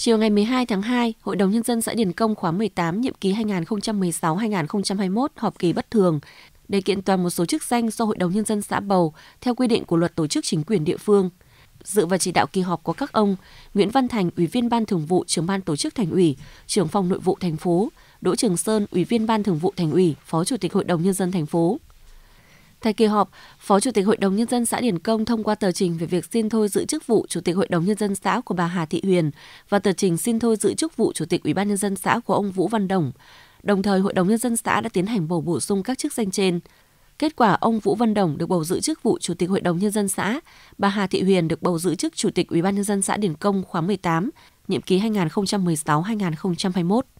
Chiều ngày 12 tháng 2, Hội đồng Nhân dân xã Điền Công khóa 18 nhiệm kỳ 2016-2021 họp kỳ bất thường để kiện toàn một số chức danh do Hội đồng Nhân dân xã bầu theo quy định của luật tổ chức chính quyền địa phương. Dự và chỉ đạo kỳ họp có các ông Nguyễn Văn Thành, Ủy viên Ban Thường vụ, Trưởng ban Tổ chức Thành ủy, Trưởng phòng Nội vụ Thành phố, Đỗ Trường Sơn, Ủy viên Ban Thường vụ Thành ủy, Phó Chủ tịch Hội đồng Nhân dân Thành phố. Tại kỳ họp, Phó Chủ tịch Hội đồng Nhân dân xã Điển Công thông qua tờ trình về việc xin thôi giữ chức vụ Chủ tịch Hội đồng Nhân dân xã của bà Hà Thị Huyền và tờ trình xin thôi giữ chức vụ Chủ tịch Ủy ban Nhân dân xã của ông Vũ Văn Đồng. Đồng thời, Hội đồng Nhân dân xã đã tiến hành bầu bổ sung các chức danh trên. Kết quả, ông Vũ Văn Đồng được bầu giữ chức vụ Chủ tịch Hội đồng Nhân dân xã, bà Hà Thị Huyền được bầu giữ chức Chủ tịch Ủy ban Nhân dân xã Điển Công khóa 18, nhiệm kỳ 2016-2021.